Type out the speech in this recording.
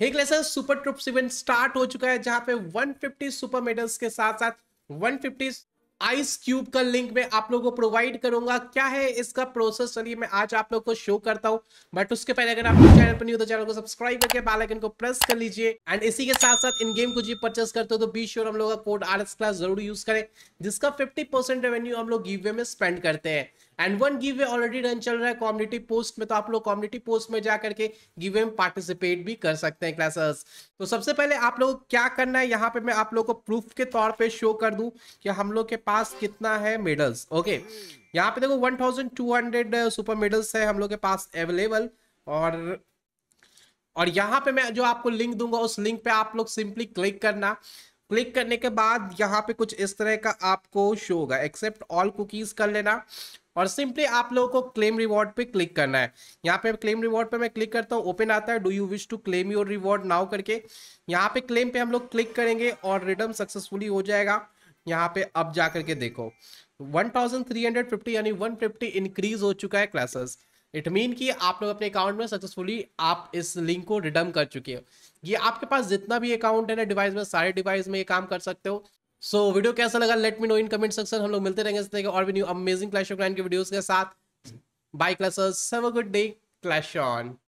हे super troops event start हो चुका है जहां पे 150 सुपर मेडल्स के साथ साथ 150 आइस क्यूब का लिंक मैं आप लोगों को प्रोवाइड करूंगा क्या है इसका प्रोसेस चलिए मैं आज आप लोगों को शो करता हूं बट उसके पहले अगर आप चैनल पर नहीं हो तो चैनल को सब्सक्राइब करके बेल आइकन को प्रेस कर लीजिए एंड इसी के साथ साथ इन गेम को जी परचेस करते हो तो बी श्योर हम लोग का कोड आर एस क्लास जरूर यूज करें जिसका फिफ्टी परसेंट रेवेन्यू हम लोग गिवे में स्पेंड करते हैं and one giveaway already run चल रहा है कम्युनिटी पोस्ट में तो आप लोग कम्युनिटी पोस्ट में जा करके गिवे में पार्टिसिपेट भी कर सकते हैं क्लासेस तो सबसे पहले आप लोग क्या करना है यहाँ पे मैं आप लोग को प्रूफ के तौर पे शो कर दूं कि हम लोग के पास कितना है मेडल्स ओके यहाँ पे देखो 1200 सुपर मेडल्स है हम लोग के पास अवेलेबल और और यहाँ पे मैं जो आपको लिंक दूंगा उस लिंक पे आप लोग सिंपली क्लिक करना क्लिक करने के बाद यहाँ पे कुछ इस तरह का आपको शो होगा एक्सेप्ट ऑल कुकीज कर लेना और सिंपली आप लोगों को क्लेम रिवॉर्ड पे क्लिक करना है यहाँ पे क्लेम रिवॉर्ड पे मैं क्लिक करता हूँ ओपन आता है do you wish to claim your reward now करके यहाँ पे क्लेम पे हम लोग क्लिक करेंगे और रिटर्न सक्सेसफुली हो जाएगा यहाँ पे अब जा करके देखो 1350 यानी 150 इंक्रीज हो चुका है क्लासेस इट मीन कि आप लोग अपने अकाउंट में सक्सेसफुली आप इस लिंक को रिडम कर चुके हो ये आपके पास जितना भी अकाउंट है ना डिवाइस में सारे डिवाइस में ये काम कर सकते हो सो so, वीडियो कैसा लगा let me know in comment section हम लोग मिलते रहेंगे और भी new amazing clash of clans के वीडियोस के साथ bye clashers have a good day clash on